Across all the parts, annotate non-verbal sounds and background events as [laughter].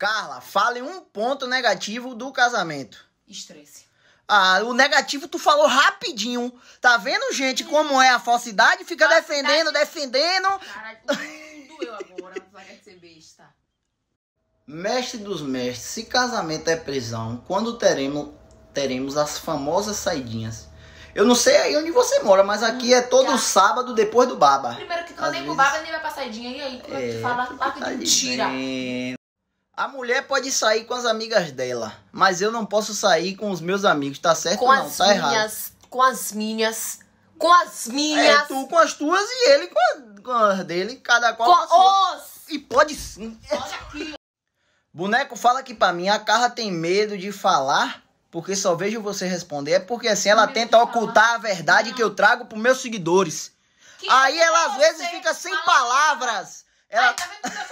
Carla, fale um ponto negativo do casamento. Estresse. Ah, o negativo tu falou rapidinho. Tá vendo, gente, como é a falsidade? Fica falsidade. defendendo, defendendo. Caralho, doeu agora, vai ser besta. Mestre dos mestres, se casamento é prisão, quando teremos, teremos as famosas saidinhas? Eu não sei aí onde você mora, mas aqui é todo hum, tá. sábado depois do baba. Primeiro que tu nem vezes... pro baba nem vai pra saidinha. E aí, como é, que tu é, fala? Lá tá que tu tira. A mulher pode sair com as amigas dela, mas eu não posso sair com os meus amigos, tá certo com ou não? As tá minhas, errado. Com as minhas, com as é, minhas. É, tu com as tuas e ele com, a, com as dele, cada qual com, com os... E pode sim. Olha aqui. Boneco fala que pra mim a Carla tem medo de falar, porque só vejo você responder. É porque assim ela tenta ocultar a verdade não. que eu trago pros meus seguidores. Que Aí ela é às vezes fica sem palavras. Ela... Ai, tá vendo que eu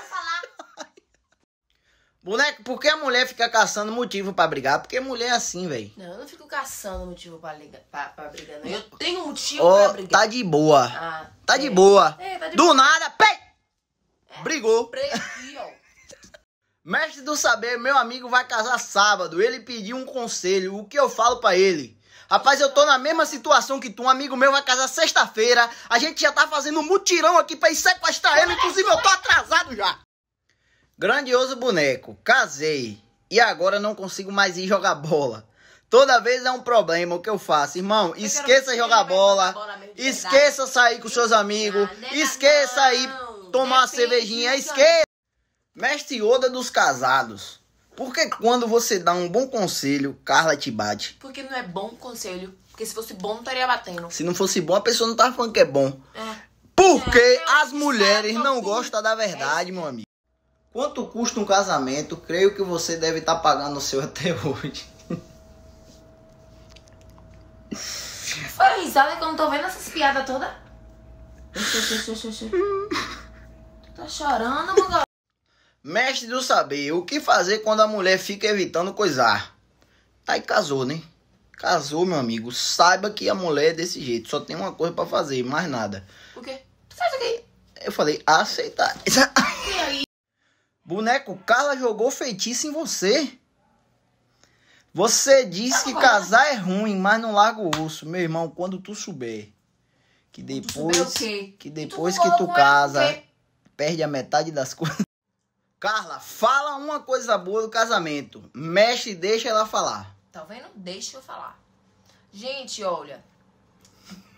Boneco, por que a mulher fica caçando motivo para brigar? Porque mulher é assim, velho. Não, eu não fico caçando motivo pra, ligar, pra, pra brigar, não. Eu tenho motivo oh, pra brigar. Tá de boa. Ah, tá, é. de boa. É, tá de Do boa. nada, pei! É. Brigou. Prefiro. [laughs] Mestre do Saber, meu amigo vai casar sábado. Ele pediu um conselho. O que eu falo para ele? Rapaz, eu tô na mesma situação que tu. Um amigo meu vai casar sexta-feira. A gente já tá fazendo um mutirão aqui pra ir sequestrar ele. Inclusive, eu tô atrasado já. Grandioso boneco, casei e agora não consigo mais ir jogar bola. Toda vez é um problema o que eu faço, irmão. Eu esqueça jogar bola, jogar bola esqueça sair com seus amigos, é esqueça ir tomar Depende cervejinha, esqueça. Mestre Oda dos casados. Porque quando você dá um bom conselho, Carla te bate. Porque não é bom conselho. Porque se fosse bom, não estaria batendo. Se não fosse bom, a pessoa não tava falando que é bom. É. Porque é, as mulheres é não gostam da verdade, é. meu é. amigo. Quanto custa um casamento? Creio que você deve estar tá pagando o seu [laughs] até hoje. Foi risada que eu não tô vendo essas piadas todas. tá chorando, mongol? Mestre do saber, o que fazer quando a mulher fica evitando coisar? Tá aí casou, né? Casou, meu amigo. Saiba que a mulher é desse jeito. Só tem uma coisa para fazer, mais nada. O quê? Tu faz o quê? Eu falei aceitar. E aí? Boneco, Carla jogou feitiço em você. Você disse que casar é ruim, mas não larga o osso. Meu irmão, quando tu souber que depois que depois que tu casa, perde a metade das coisas. Carla, fala uma coisa boa do casamento. Mexe e deixa ela falar. Tá vendo? Deixa eu falar. Gente, olha.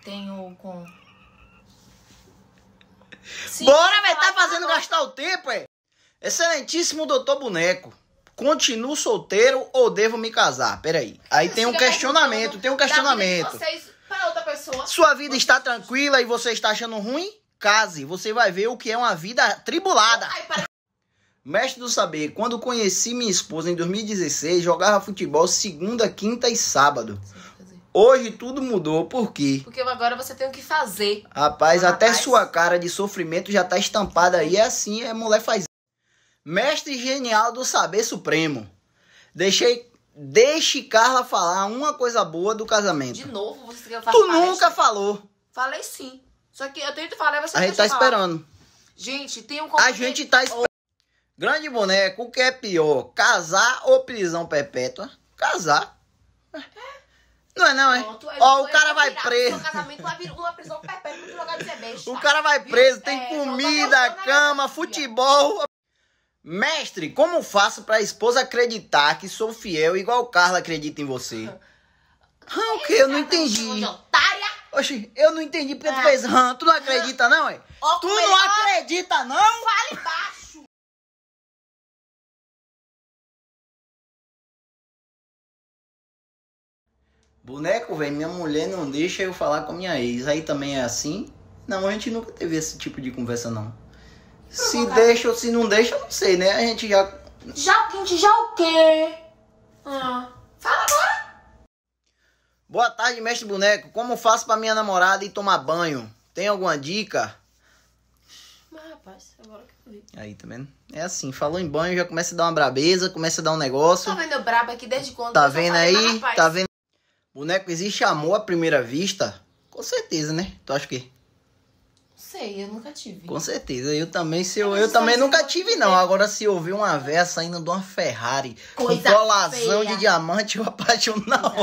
Tenho com. Sim, Bora, velho. Tá fazendo gastar o tempo, é? Excelentíssimo doutor Boneco, continuo solteiro ou devo me casar? Peraí. Aí tem um é questionamento, tem um questionamento. Sua vida está tranquila e você está achando ruim? Case, você vai ver o que é uma vida tribulada. Mestre do saber, quando conheci minha esposa em 2016, jogava futebol segunda, quinta e sábado. Hoje tudo mudou, por quê? Porque agora você tem o que fazer. Rapaz, ah, até rapaz. sua cara de sofrimento já tá estampada aí, é assim, é mulher faz mestre genial do saber supremo. Deixei, deixe Carla falar uma coisa boa do casamento. De novo, você quer falar? Tu nunca falou. Falei sim. Só que eu tento falar, você A gente tá falar. esperando. Gente, tem um A gente tá esperando. Grande boneco, o que é pior? Casar ou prisão perpétua? Casar. É. Não é não, hein? É Ó, o cara vai preso. O cara vai preso, tem é, comida, cama, futebol. Mestre, como faço para a esposa acreditar que sou fiel igual Carla acredita em você? [laughs] Ah, o que? Eu não é entendi. Oxi, eu não entendi porque tu é. fez ram. Tu não acredita, não, é? Tu não acredita, não? Fale baixo. Boneco, velho, minha mulher não deixa eu falar com a minha ex. Aí também é assim? Não, a gente nunca teve esse tipo de conversa, não. Se deixa ou se não deixa, eu não sei, né? A gente já. Já, a gente já o quê? Ah. Fala agora! Boa tarde, mestre boneco. Como faço pra minha namorada ir tomar banho? Tem alguma dica? Mas rapaz, agora que eu vi. Aí, tá vendo? É assim, falou em banho, já começa a dar uma brabeza, começa a dar um negócio. Tá vendo eu braba aqui desde quando? Tá vendo aí? Mas, tá vendo? Boneco, existe amor à primeira vista? Com certeza, né? Tu acha que? sei, eu nunca tive. Com certeza, eu também, se eu, eu, também nunca tive, não. Agora, se eu ver uma véia saindo de uma Ferrari, Coisa com colação de diamante, eu apaixono na hora.